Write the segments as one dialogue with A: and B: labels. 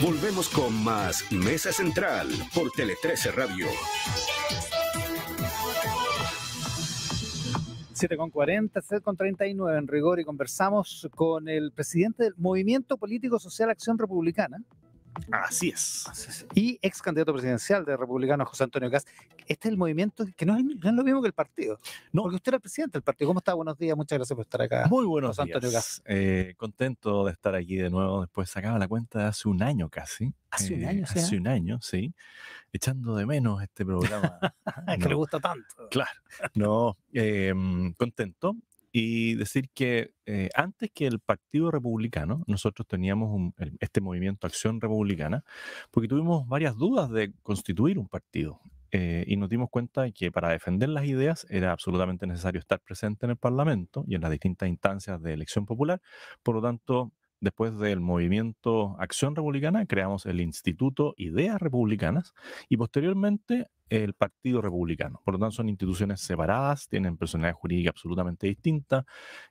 A: Volvemos con más Mesa Central por Tele 13 Radio. 7 con
B: 40, 7 con 39 en rigor y conversamos con el presidente del Movimiento Político Social Acción Republicana, Así es. Y ex candidato presidencial de Republicano, José Antonio Gass. Este es el movimiento que no es, lo mismo que el partido. No. Porque usted era presidente del partido. ¿Cómo está? Buenos días. Muchas gracias por estar acá. Muy buenos José Antonio
A: eh, contento de estar aquí de nuevo. Después sacaba la cuenta de hace un año casi. Hace un eh, año, sí. Hace ¿eh? un año, sí. Echando de menos este programa. que le gusta tanto. Claro. No, em, contento y decir que eh, antes que el Partido Republicano, nosotros teníamos este movimiento Acción Republicana, porque tuvimos varias dudas de constituir un partido. Eh, y nos dimos cuenta de que para defender las ideas era absolutamente necesario estar presente en el Parlamento y en las distintas instancias de elección popular. Por lo tanto, Después del movimiento Acción Republicana, creamos el Instituto Ideas Republicanas y posteriormente el Partido Republicano. Por lo tanto, son instituciones separadas, tienen personalidad jurídica absolutamente distinta,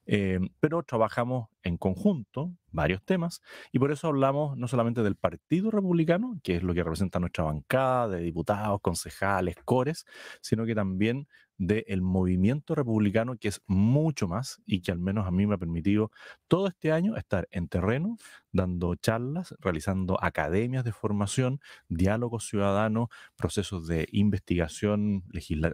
A: eh, pero trabajamos en conjunto varios temas y por eso hablamos no solamente del Partido Republicano, que es lo que representa nuestra bancada de diputados, concejales, cores, sino que también del movimiento republicano, que es mucho más y que al menos a mí me ha permitido todo este año estar en terreno dando charlas, realizando academias de formación, diálogos ciudadanos, procesos de investigación,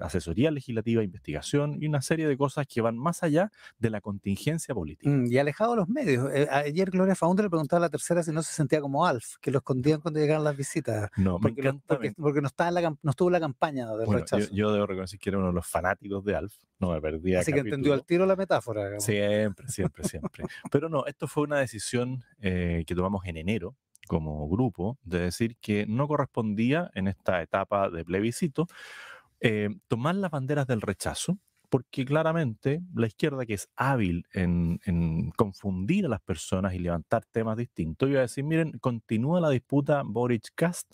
A: asesoría legislativa, investigación y una serie de cosas que van más allá de la contingencia política.
B: Mm, y alejado de los medios. Eh, ayer Gloria Faunde le preguntaba a la tercera si no se sentía como Alf, que lo escondían cuando llegaban las visitas. No, porque, me encanta, porque, no, estaba en la, no estuvo la campaña de rechazo.
A: Yo, debo reconocer que era uno de los fanáticos de Alf. No me Así que entendió al
B: tiro la metáfora.
A: Siempre, siempre, siempre. Pero no, esto fue una decisión. Eh, eh, que tomamos en enero como grupo, de decir que no correspondía en esta etapa de plebiscito eh, tomar las banderas del rechazo porque claramente la izquierda, que es hábil en, confundir a las personas y levantar temas distintos, iba a decir, miren, continúa la disputa Boric-Cast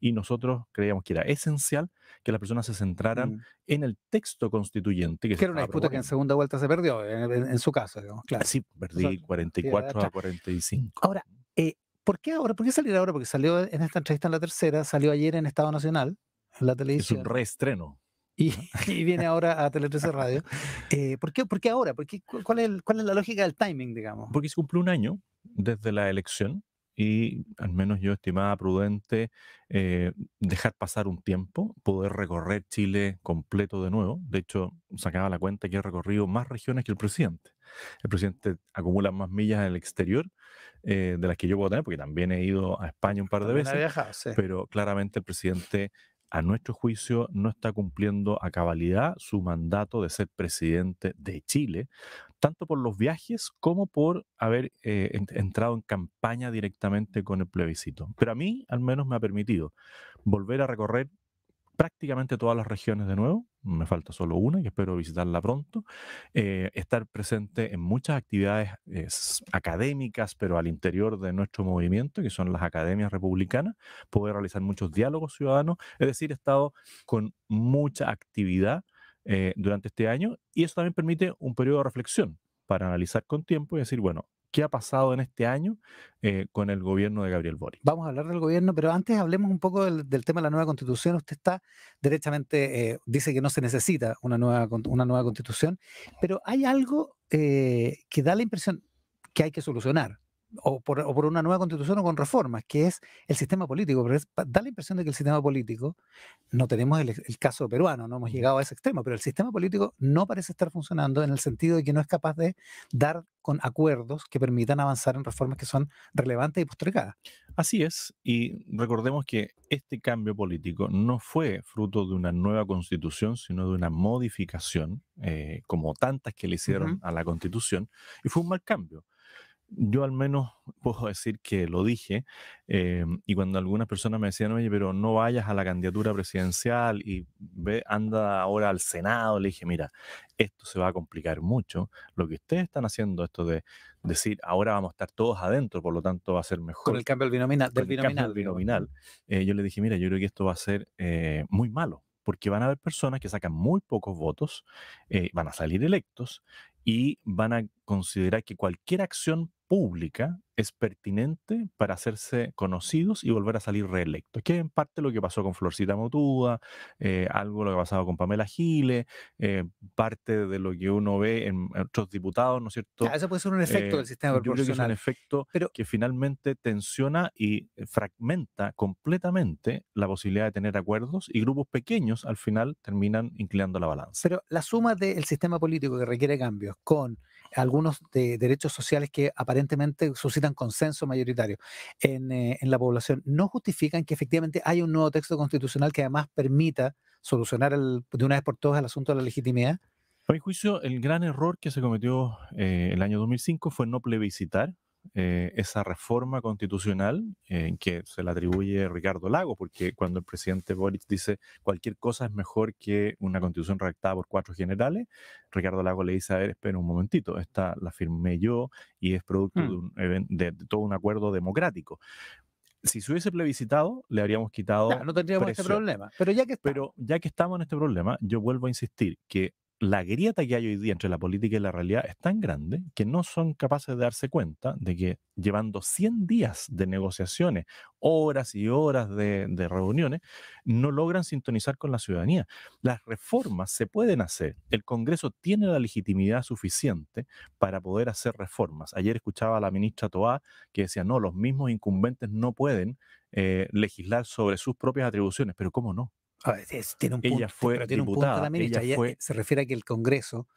A: y nosotros creíamos que era esencial que las personas se centraran mm. en el texto constituyente. Que, era una disputa que en segunda vuelta
B: se perdió, en, su caso,
A: claro. Sí, perdí 44 a 45.
B: Ahora, eh, ¿por qué ahora? ¿Por qué salir ahora? Porque salió en esta entrevista en la tercera, salió ayer en Estado Nacional, en la televisión. Es un reestreno.
A: y,
B: viene ahora a Tele Radio. Eh, ¿por, qué, ¿por, qué, ahora? cuál, es ¿Cuál es la lógica del timing, digamos?
A: Porque se cumplió un año desde la elección y al menos yo estimaba prudente eh, dejar pasar un tiempo, poder recorrer Chile completo de nuevo. De hecho, sacaba la cuenta que he recorrido más regiones que el presidente. El presidente acumula más millas en el exterior eh, de las que yo puedo tener, porque también he ido a España un par de veces. Pero claramente el presidente a nuestro juicio, no está cumpliendo a cabalidad su mandato de ser presidente de Chile, tanto por los viajes como por haber eh, entrado en campaña directamente con el plebiscito. Pero a mí al menos me ha permitido volver a recorrer prácticamente todas las regiones de nuevo, me falta solo una y espero visitarla pronto, eh, estar presente en muchas actividades eh, académicas, pero al interior de nuestro movimiento, que son las academias republicanas, poder realizar muchos diálogos ciudadanos, es decir, he estado con mucha actividad eh, durante este año y eso también permite un periodo de reflexión para analizar con tiempo y decir, bueno, qué ha pasado en este año eh, con el gobierno de Gabriel Boric. Vamos a hablar del gobierno, pero antes hablemos un poco del, tema de la nueva constitución. Usted está
B: derechamente, eh, dice que no se necesita una nueva, una nueva constitución, pero hay algo eh, que da la impresión que hay que solucionar o por, una nueva constitución o con reformas, que es el sistema político. Pero da la impresión de que el sistema político, no tenemos el, caso peruano, no hemos llegado a ese extremo, pero el sistema político no parece estar funcionando en el sentido de que no es capaz de dar con acuerdos que permitan avanzar en reformas que son relevantes y
A: postergadas. Así es, y recordemos que este cambio político no fue fruto de una nueva constitución, sino de una modificación, eh, como tantas que le hicieron a la constitución, y fue un mal cambio yo al menos puedo decir que lo dije, eh, y cuando algunas personas me decían, oye, pero no vayas a la candidatura presidencial y ve, anda ahora al Senado, le dije, mira, esto se va a complicar mucho. Lo que ustedes están haciendo, esto de decir, ahora vamos a estar todos adentro, por lo tanto va a ser mejor. Con el cambio del binominal. Del binominal, binominal. Eh, yo le dije, mira, yo creo que esto va a ser eh, muy malo porque van a haber personas que sacan muy pocos votos, van a salir electos y van a considerar que cualquier acción pública es pertinente para hacerse conocidos y volver a salir reelectos, que en parte lo que pasó con Florcita Motúa, eh, algo lo que ha pasado con Pamela Giles, eh, parte de lo que uno ve en otros diputados, ¿no es cierto? eso puede ser un efecto del eh, sistema proporcional. Yo que es un efecto que finalmente tensiona y fragmenta completamente la posibilidad de tener acuerdos y grupos pequeños al final terminan inclinando la balanza.
B: Pero la suma del sistema político que requiere cambio con algunos de derechos sociales que aparentemente suscitan consenso mayoritario eh, en, la población, no justifican que efectivamente hay un nuevo texto constitucional que además permita solucionar de una vez por todas el asunto de la legitimidad?
A: A mi juicio, el gran error que se cometió eh, el año 2005 fue no plebiscitar eh, esa reforma constitucional eh, que se le atribuye Ricardo Lago, porque cuando el presidente Boric dice cualquier cosa es mejor que una constitución redactada por cuatro generales, Ricardo Lago le dice, a ver, espera un momentito, esta la firmé yo y es producto mm. de, todo un acuerdo democrático si se hubiese plebiscitado, le habríamos quitado. no tendríamos este problema. pero ya que estamos en este problema, yo vuelvo a insistir que la grieta que hay hoy día entre la política y la realidad es tan grande que no son capaces de darse cuenta de que llevando 100 días de negociaciones, horas y horas de, reuniones, no logran sintonizar con la ciudadanía. Las reformas se pueden hacer. El Congreso tiene la legitimidad suficiente para poder hacer reformas. Ayer escuchaba a la ministra Toá que decía, no, los mismos incumbentes no pueden eh, legislar sobre sus propias atribuciones, pero ¿cómo no? a ah,
B: e, es, tiene un punto, ella fue pero diputada, también, ella, fue, se refiere a que el Congreso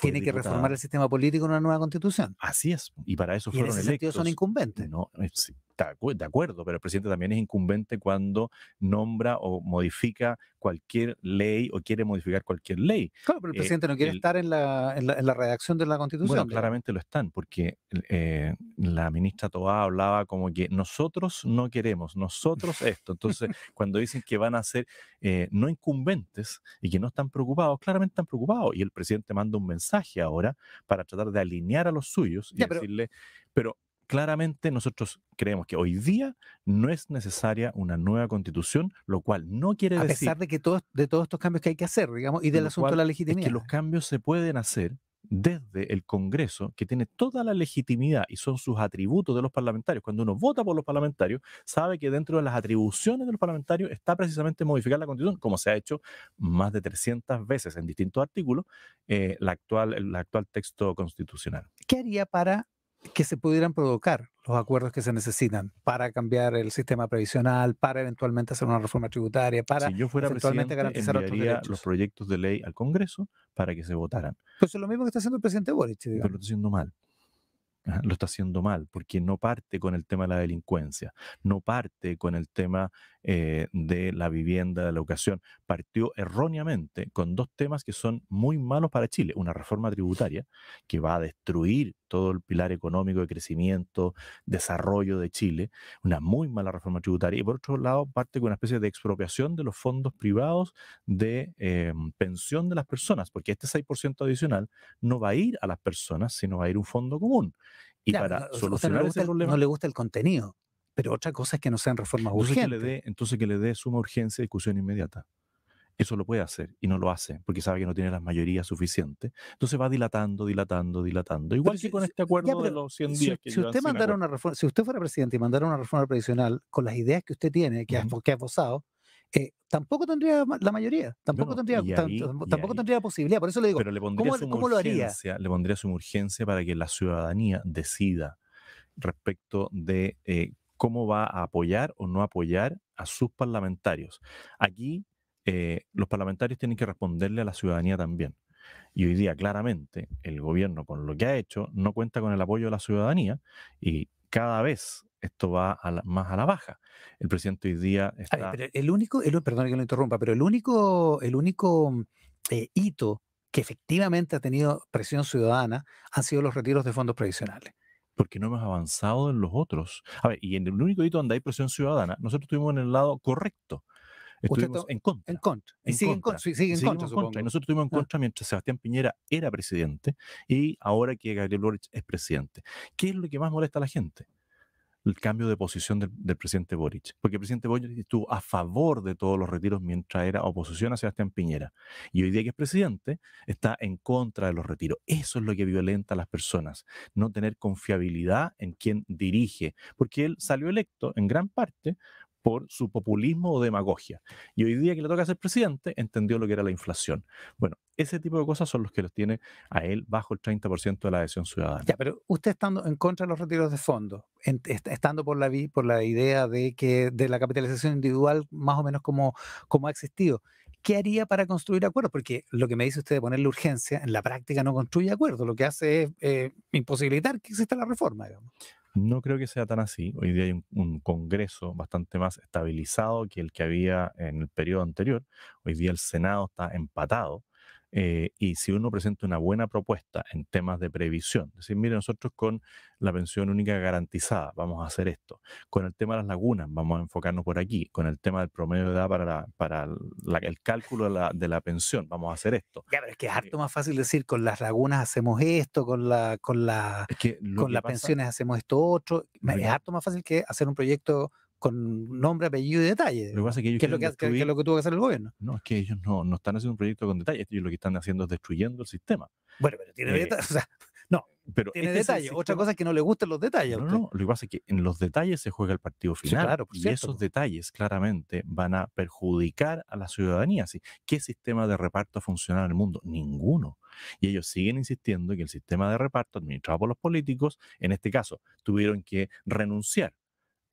A: tiene que reformar
B: el sistema político en una nueva constitución. Así es,
A: y para eso y fueron en ese electos. Sentido son incumbentes. No, sí, de acuerdo, pero el presidente también es incumbente cuando nombra o modifica cualquier ley o quiere modificar cualquier ley. Claro, pero el eh, presidente no quiere estar
B: en la, redacción de la Constitución. Bueno, claramente
A: lo están, porque eh, la ministra Toá hablaba como que nosotros no queremos, nosotros esto. Entonces, cuando dicen que van a ser eh, no incumbentes y que no están preocupados, claramente están preocupados. Y el presidente manda un mensaje ahora para tratar de alinear a los suyos y decirle, pero claramente nosotros creemos que hoy día no es necesaria una nueva constitución, lo cual no quiere decir... A pesar de que
B: todos, de todos estos cambios que hay que hacer, digamos, y del asunto de la legitimidad. que
A: los cambios se pueden hacer desde el Congreso, que tiene toda la legitimidad y son sus atributos de los parlamentarios. Cuando uno vota por los parlamentarios, sabe que dentro de las atribuciones de los parlamentarios está precisamente modificar la Constitución, como se ha hecho más de 300 veces en distintos artículos, eh, la actual, el actual texto constitucional.
B: ¿Qué haría para que se pudieran provocar los acuerdos que se necesitan para cambiar el sistema previsional, para eventualmente hacer una reforma tributaria, para si yo fuera eventualmente garantizar
A: los proyectos de ley al Congreso para que se votaran. Pues es lo mismo que está haciendo el presidente Boric. Digamos. Pero lo está haciendo mal lo está haciendo mal, porque no parte con el tema de la delincuencia, no parte con el tema eh, de la vivienda, de la educación, partió erróneamente con dos temas que son muy malos para Chile. Una reforma tributaria que va a destruir todo el pilar económico de crecimiento, desarrollo de Chile, una muy mala reforma tributaria, y por otro lado parte con una especie de expropiación de los fondos privados de eh, pensión de las personas, porque este 6% adicional no va a ir a las personas, sino va a ir a un fondo común. Y para solucionar no ese problema. No le gusta el contenido, pero otra cosa es que no sean reformas urgentes. le dé, entonces que le dé suma urgencia y discusión inmediata. Eso lo puede hacer y no lo hace porque sabe que no tiene las mayorías suficientes. Entonces va dilatando, dilatando, dilatando. Igual que con este acuerdo de los 100 días. Si, usted mandara una
B: reforma, si usted fuera presidente y mandara una reforma previsional con las ideas que usted tiene, que, ha, que ha posado, eh, tampoco tendría la mayoría, tampoco, tendría, tampoco tendría posibilidad. Por eso le digo, pero le lo haría?
A: Le pondría su urgencia para que la ciudadanía decida respecto de eh, cómo va a apoyar o no apoyar a sus parlamentarios. Aquí eh, los parlamentarios tienen que responderle a la ciudadanía también. Y hoy día, claramente, el gobierno con lo que ha hecho no cuenta con el apoyo de la ciudadanía y cada vez esto va más a la baja. El presidente hoy día está... el único, perdón que lo interrumpa, pero el
B: único, el único mm, eh, hito que efectivamente ha tenido presión ciudadana
A: han sido los retiros de fondos previsionales. Porque no hemos avanzado en los otros. A ver, y en el único hito donde hay presión ciudadana, nosotros estuvimos en el lado correcto. Estuvimos en contra. En contra. y sigue En, contra, Y nosotros estuvimos en ah. contra mientras Sebastián Piñera era presidente y ahora que Gabriel Boric es presidente. ¿Qué es lo que más molesta a la gente? el cambio de posición del, presidente Boric, porque el presidente Boric estuvo a favor de todos los retiros mientras era oposición a Sebastián Piñera. Y hoy día que es presidente, está en contra de los retiros. Eso es lo que violenta a las personas, no tener confiabilidad en quien dirige, porque él salió electo en gran parte por su populismo o demagogia. Y hoy día que le toca ser presidente, entendió lo que era la inflación. Bueno, ese tipo de cosas son los que los tiene a él bajo el 30% de la adhesión ciudadana. Ya,
B: pero usted estando en contra de los retiros de fondos, estando por la, por la idea de que de la capitalización individual más o menos como, como ha existido, ¿qué haría para construir acuerdos? Porque lo que me dice usted de ponerle urgencia, en la práctica no construye acuerdos, lo que hace es eh, imposibilitar que exista la reforma. Digamos.
A: No creo que sea tan así. Hoy día hay un, Congreso bastante más estabilizado que el que había en el periodo anterior. Hoy día el Senado está empatado eh, y si uno presenta una buena propuesta en temas de previsión, decir, mire, nosotros con la pensión única garantizada vamos a hacer esto, con el tema de las lagunas vamos a enfocarnos por aquí, con el tema del promedio de edad para, para el cálculo de la, de la, pensión vamos a hacer esto.
B: Claro, pero es que es eh, harto eh más fácil decir, con las lagunas hacemos esto, con la con la con las pensiones hacemos esto otro, es harto más fácil que hacer un proyecto con nombre, apellido y detalle. Lo que pasa es que, ellos es lo
A: que, tuvo que hacer el gobierno. No, es que ellos no, están haciendo un proyecto con detalles, ellos lo que están haciendo es destruyendo el sistema. Bueno, pero tiene eh, detalles, o sea, no, pero tiene este Otra cosa es
B: que no le gustan los detalles. No, no,
A: lo que pasa es que en los detalles se juega el partido final. y esos detalles claramente van a perjudicar a la ciudadanía. ¿Qué sistema de reparto ha funcionado en el mundo? Ninguno. Y ellos siguen insistiendo que el sistema de reparto administrado por los políticos, en este caso, tuvieron que renunciar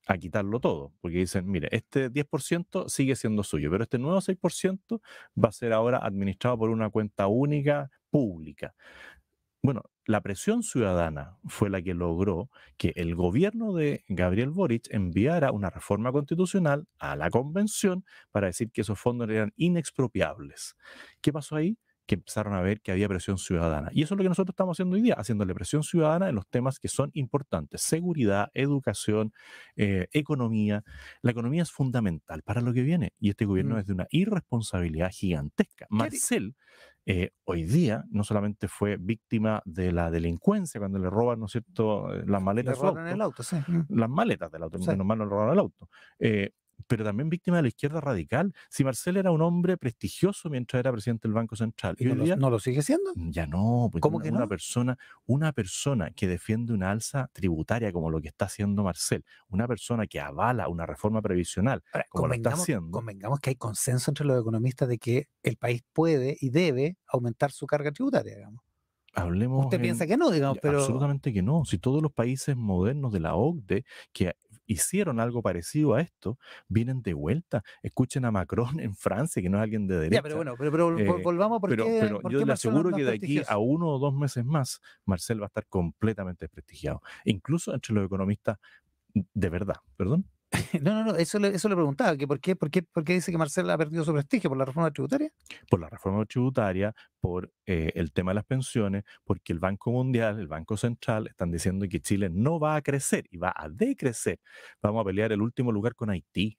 A: a quitarlo todo, porque dicen, mire, este 10% sigue siendo suyo, pero este nuevo 6% va a ser ahora administrado por una cuenta única pública. Bueno, la presión ciudadana fue la que logró que el gobierno de Gabriel Boric enviara una reforma constitucional a la convención para decir que esos fondos eran inexpropiables. ¿Qué pasó ahí? que empezaron a ver que había presión ciudadana. Y eso es lo que nosotros estamos haciendo hoy día, haciéndole presión ciudadana en los temas que son importantes, seguridad, educación, eh, economía. La economía es fundamental para lo que viene y este gobierno mm. es de una irresponsabilidad gigantesca. Marcel eh, hoy día no solamente fue víctima de la delincuencia cuando le roban, ¿no es cierto?, eh, las maletas. del auto, el
B: auto, sí. Mm.
A: Las maletas del auto, sí. normal no le roban el auto pero también víctima de la izquierda radical. Si Marcel era un hombre prestigioso mientras era presidente del Banco Central. no, lo, sigue siendo? Mm, ya no, porque ¿Cómo que no? una persona, una persona que defiende una alza tributaria como lo que está haciendo Marcel, una persona que avala una reforma previsional como lo está haciendo. Convengamos
B: que hay consenso entre los economistas de que el país puede y debe aumentar su carga tributaria, digamos.
A: Hablemos Usted piensa que no, digamos, pero. Absolutamente que no. Si todos los países modernos de la OCDE que hicieron algo parecido a esto, vienen de vuelta. Escuchen a Macron en Francia, que no es alguien de derecha. pero bueno, eh, volvamos porque yo le aseguro que de aquí a uno o dos meses más, Marcel va a estar completamente desprestigiado. Incluso entre los economistas de verdad, perdón. No, no, no, eso le, eso le preguntaba, que por qué, por, qué, dice que Marcela ha perdido su prestigio por la reforma tributaria. Por la reforma tributaria, por eh, el tema de las pensiones, porque el Banco Mundial, el Banco Central, están diciendo que Chile no va a crecer y va a decrecer. Vamos a pelear el último lugar con Haití.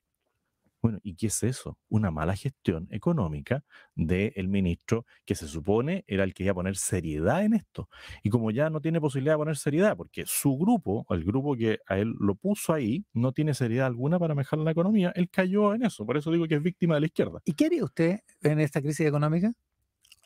A: Bueno, ¿y qué es eso? Una mala gestión económica del ministro que se supone era el que iba a poner seriedad en esto. Y como ya no tiene posibilidad de poner seriedad, porque su grupo, el grupo que a él lo puso ahí, no tiene seriedad alguna para mejorar la economía, él cayó en eso. Por eso digo que es víctima de la izquierda. ¿Y qué haría usted en esta crisis económica?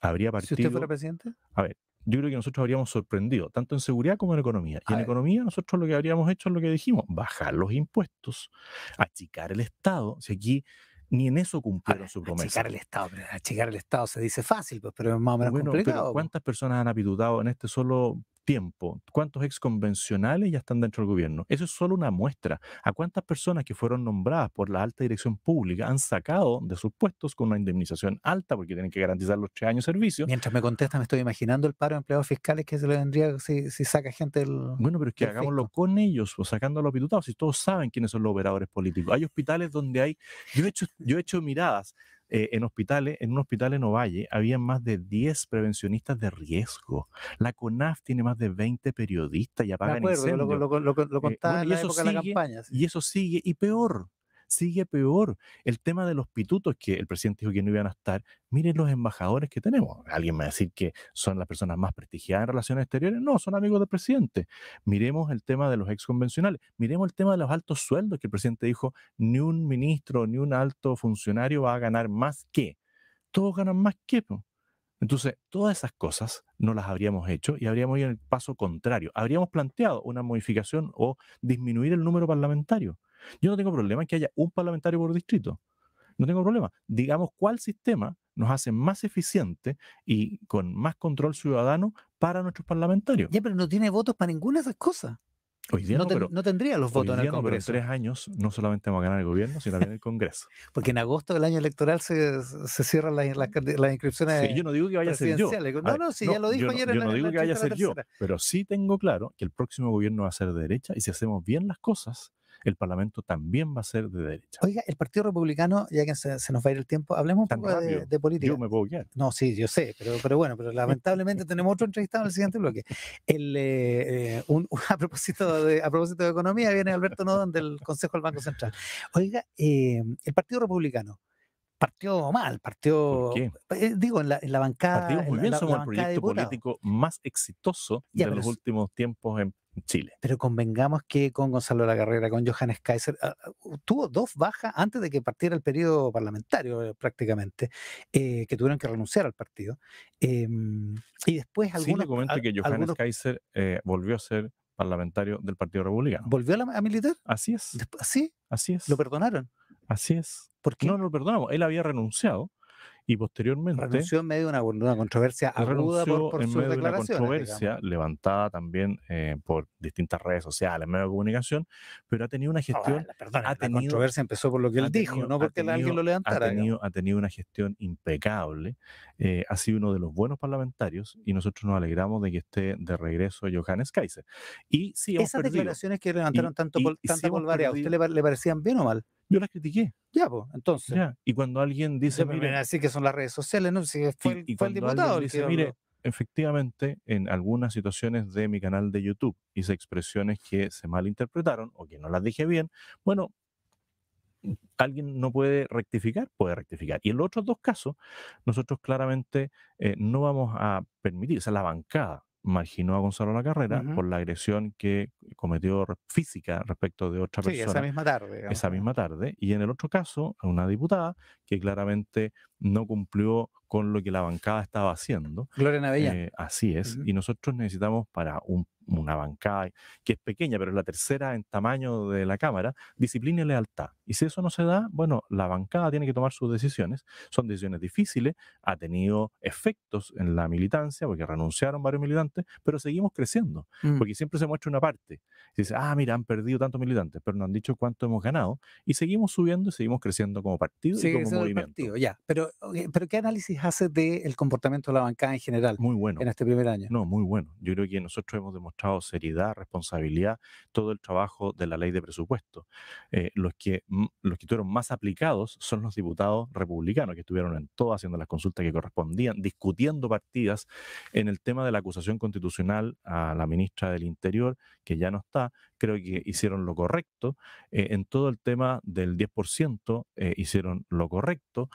A: Habría partido. Si usted fuera presidente. A ver, yo creo que nosotros habríamos sorprendido, tanto en seguridad como en economía. Y en economía nosotros lo que habríamos hecho es lo que dijimos, bajar los impuestos, achicar el Estado. Si aquí ni en eso cumplieron su promesa. Achicar el Estado,
B: achicar el Estado se dice fácil, pues, pero es más o menos complicado.
A: ¿Cuántas personas han apitutado en este solo tiempo, cuántos ex convencionales ya están dentro del gobierno. Eso es solo una muestra a cuántas personas que fueron nombradas por la alta dirección pública han sacado de sus puestos con una indemnización alta porque tienen que garantizar los tres años de servicio. Mientras me contestan me estoy imaginando el paro de empleados fiscales que se le
B: vendría si, si saca gente del. Bueno, pero es que hagámoslo
A: con ellos o pues, sacando a los diputados, si todos saben quiénes son los operadores políticos. Hay hospitales donde hay. Yo he hecho, yo he hecho miradas eh, en hospitales, en un hospital en Ovalle, había más de 10 prevencionistas de riesgo. La CONAF tiene más de 20 periodistas y apagan incendios. lo, lo Y eso sigue, y peor, sigue peor. El tema de los pitutos que el presidente dijo que no iban a estar, miren los embajadores que tenemos. ¿Alguien me va a decir que son las personas más prestigiadas en relaciones exteriores? No, son amigos del presidente. Miremos el tema de los exconvencionales, miremos el tema de los altos sueldos que el presidente dijo, ni un ministro, ni un alto funcionario va a ganar más que. Todos ganan más que. Entonces, todas esas cosas no las habríamos hecho y habríamos ido en el paso contrario. Habríamos planteado una modificación o disminuir el número parlamentario. Yo no tengo problema en que haya un parlamentario por distrito. No tengo problema. Digamos cuál sistema nos hace más eficiente y con más control ciudadano para nuestros parlamentarios. Ya, pero no tiene votos para ninguna de esas cosas. no, tendría los votos en el Congreso. pero en tres años no solamente vamos a ganar el gobierno, sino también el Congreso. Porque en agosto del año electoral se, se cierran
B: las, las, inscripciones. Sí, yo no digo que vaya a ser yo. No, no, si ya lo dijo ayer en Yo no digo que vaya a ser yo,
A: pero sí tengo claro que el próximo gobierno va a ser de derecha y si hacemos bien las cosas, el Parlamento también va a ser de derecha.
B: Oiga, el Partido Republicano, ya que se, nos va a ir el tiempo, hablemos un poco de, política. Yo me voy ya. No, sí, yo sé, pero, bueno, pero lamentablemente tenemos otro entrevistado en el siguiente bloque. El, eh, eh, a, propósito de, a propósito de economía, viene Alberto Nodón del Consejo del Banco Central. Oiga, eh, el Partido Republicano partió mal, partió. qué? digo, en la, bancada. Partimos muy bien, el proyecto político
A: más exitoso de los últimos tiempos en Chile.
B: Pero convengamos que con Gonzalo La Carrera, con Johannes Kaiser, ah, ah, tuvo dos bajas antes de que partiera el periodo parlamentario eh, prácticamente, eh, que tuvieron que renunciar al partido. Em, y después algún Sí, que Johannes
A: Kaiser eh, volvió a ser parlamentario del Partido Republicano. ¿Volvió a, militar? Así es. ¿Así? Así es. ¿Lo perdonaron? Así es. ¿Por qué? no lo perdonamos. Él había renunciado y posteriormente... Renunció en medio de una, controversia aguda por, medio controversia levantada también eh, por distintas redes sociales, medios de comunicación, pero ha tenido una ah, gestión... ha tenido, controversia empezó por lo que él dijo, no porque alguien lo levantara. Ha tenido, una gestión impecable, eh, ha sido uno de los buenos parlamentarios y nosotros nos alegramos de que esté de regreso Johannes Kaiser. Y Esas declaraciones que levantaron tanto, ¿a usted le parecían bien o mal? Yo las critiqué. Ya, pues, entonces. Y cuando alguien dice.
B: miren, así que son las redes sociales, ¿no? Si fue, el diputado. Dice, mire,
A: efectivamente, en algunas situaciones de mi canal de YouTube hice expresiones que se malinterpretaron o que no las dije bien. Bueno, alguien no puede rectificar, puede rectificar. Y en los otros dos casos, nosotros claramente eh, no vamos a permitir, o sea, la bancada marginó a Gonzalo La Carrera por la agresión que cometió física respecto de otra persona. Sí, esa misma tarde. Esa misma tarde. Y en el otro caso, a una diputada que claramente no cumplió con lo que la bancada estaba haciendo. Gloria Navella. Eh, así es. Y nosotros necesitamos para un una bancada, que es pequeña, pero es la tercera en tamaño de la Cámara, disciplina y lealtad. Y si eso no se da, bueno, la bancada tiene que tomar sus decisiones. Son decisiones difíciles, ha tenido efectos en la militancia, porque renunciaron varios militantes, pero seguimos creciendo, mm. porque siempre se muestra una parte. dice, ah, mira, han perdido tantos militantes, pero no han dicho cuánto hemos ganado, y seguimos subiendo y seguimos creciendo como partido y como movimiento.
B: Partido, ya. Pero, pero ¿qué análisis hace del comportamiento de la bancada en general? Muy bueno. En este primer año. No, muy bueno.
A: Yo creo que nosotros hemos demostrado seriedad, responsabilidad, todo el trabajo de la ley de presupuesto. Eh, los, que, los que tuvieron más aplicados son los diputados republicanos, que estuvieron en todo haciendo las consultas que correspondían, discutiendo partidas en el tema de la acusación constitucional a la ministra del Interior, que ya no está, creo que hicieron lo correcto. Eh, en todo el tema del 10% eh, hicieron lo correcto.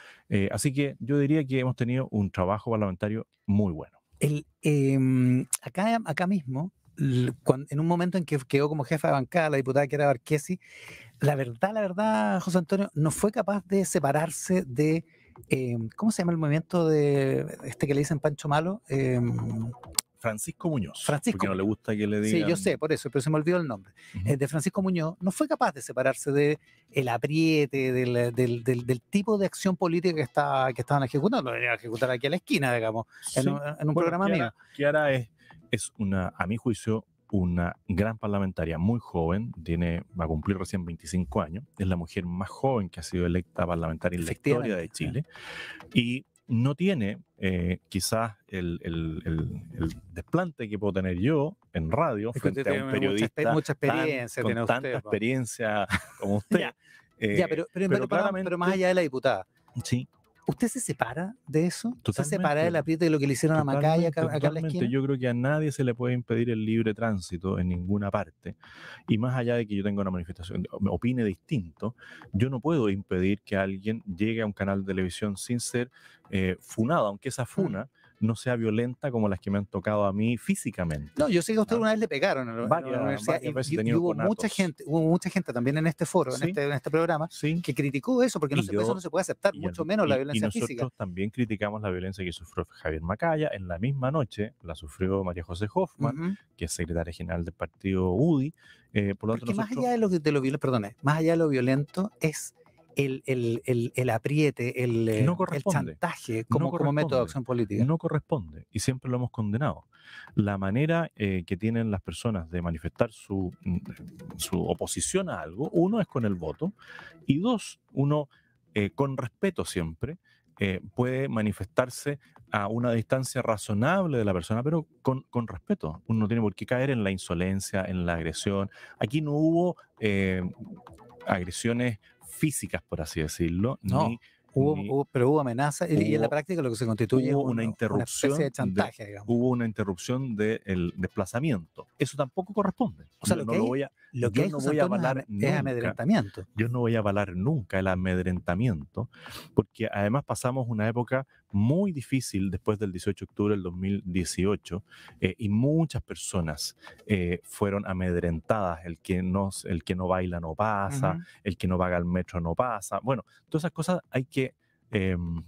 A: así que yo diría que hemos tenido un trabajo parlamentario muy bueno.
B: Em, acá, acá mismo en un momento en que quedó como jefa de bancada la diputada que era Barquesi, la verdad, la verdad, José Antonio, no fue capaz de separarse de, eh, ¿cómo se llama el movimiento de este que le dicen Pancho Malo? Eh,
A: Francisco Muñoz. Francisco. Porque no le gusta que le digan. Sí, yo sé,
B: por eso, pero se me olvidó el nombre. Eh, de Francisco Muñoz, no fue capaz de separarse del apriete, del, tipo de acción política que, está, que estaban ejecutando. Lo a ejecutar aquí a la esquina, digamos, en, un, programa mío. hará? es
A: es una, a mi juicio, una gran parlamentaria, muy joven, tiene, va a cumplir recién 25 años, es la mujer más joven que ha sido electa parlamentaria en la historia de Chile y no tiene eh, quizás el, desplante que puedo tener yo en radio frente a un periodista mucha, experiencia tiene con tanta experiencia como usted. Eh, pero, más allá de la diputada. Sí. ¿Usted se separa de eso? se separa del
B: apriete de lo que le hicieron a Macaya acá, en la Yo
A: creo que a nadie se le puede impedir el libre tránsito en ninguna parte. Y más allá de que yo tenga una manifestación, opine distinto, yo no puedo impedir que alguien llegue a un canal de televisión sin ser eh, funado, aunque esa mm. funa no sea violenta como las que me han tocado a mí físicamente. No,
B: yo sé que a usted ah. una vez le pegaron a la, la universidad y, hubo mucha gente, hubo mucha gente también en este foro, en, este,
A: este, programa, que criticó eso porque eso no se puede
B: aceptar, mucho menos la violencia y nosotros
A: también criticamos la violencia que sufrió Javier Macaya en la misma noche, la sufrió María José Hoffman, que es secretaria general del partido UDI. Eh, por más allá lo, más allá
B: de lo violento es el, el, el, apriete, el, no eh, chantaje como, método de acción
A: política. No corresponde y siempre lo hemos condenado. La manera eh, que tienen las personas de manifestar su, mm, su oposición a algo, uno es con el voto y dos, uno eh, con respeto siempre. puede manifestarse a una distancia razonable de la persona, pero con, respeto. Uno no tiene por qué caer en la insolencia, en la agresión. Aquí no hubo agresiones físicas, por así decirlo. No,
B: pero hubo amenazas y en la práctica
A: lo que se constituye es una, interrupción de chantaje, Hubo una interrupción del desplazamiento. Eso tampoco corresponde. O sea, lo que, no voy a avalar es amedrentamiento. Yo no voy a avalar nunca el amedrentamiento, porque además pasamos una época muy difícil después del 18 de octubre del 2018 eh, y muchas personas eh, fueron amedrentadas, el que, no, el que no baila no pasa, el que no paga el metro no pasa. Bueno, todas esas cosas hay que... Em,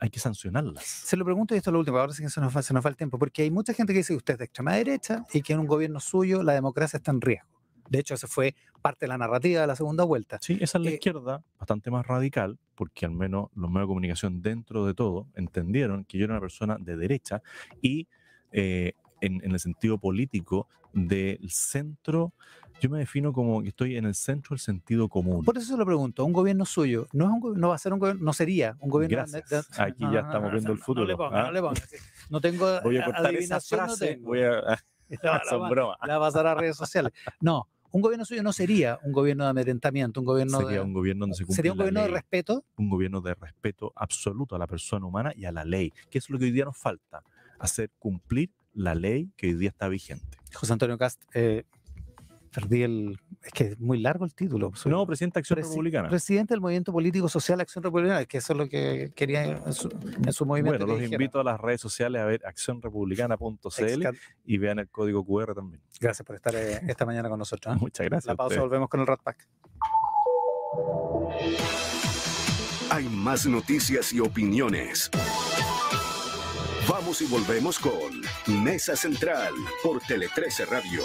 A: hay, que sancionarlas. Se lo pregunto y esto es lo último, ahora sí que nos, va
B: el tiempo, porque hay mucha gente que dice que usted es de extrema derecha y que en un gobierno suyo la democracia está en riesgo. De hecho, esa fue parte de la narrativa de la segunda vuelta.
A: Sí, esa es la eh, izquierda, bastante más radical, porque al menos los medios de comunicación dentro de todo entendieron que yo era una persona de derecha y eh, en, el sentido político del centro, yo me defino como que estoy en el centro del sentido común.
B: Por eso se lo pregunto, un gobierno suyo, no, es un, no va a ser un gobierno, no sería un gobierno... Aquí ya ah, estamos ah, viendo el futuro. ¿ah? No le ponga, no le ponga. No tengo voy a cortar esa frase, Voy la, la, va a pasar a redes sociales. No, un gobierno suyo no sería un gobierno de amedrentamiento, un gobierno de, un gobierno un de respeto,
A: un gobierno de respeto absoluto a la persona humana y a la ley, que es lo que hoy día nos falta, hacer cumplir la ley que hoy día está vigente. José Antonio Cast, eh, perdí el. Es que es muy largo el título. no, presidente
B: de Acción Republicana. Presidente del Movimiento Político Social Acción Republicana, que eso es lo que quería en su, movimiento. Bueno, los invito
A: a las redes sociales a ver accionrepublicana.cl y vean el código QR también. Gracias por estar eh, esta mañana con nosotros. ¿eh? Muchas gracias. La pausa,
B: volvemos con el Rat Pack.
A: Hay más noticias y opiniones. Vamos y volvemos con Mesa Central por Tele 13 Radio.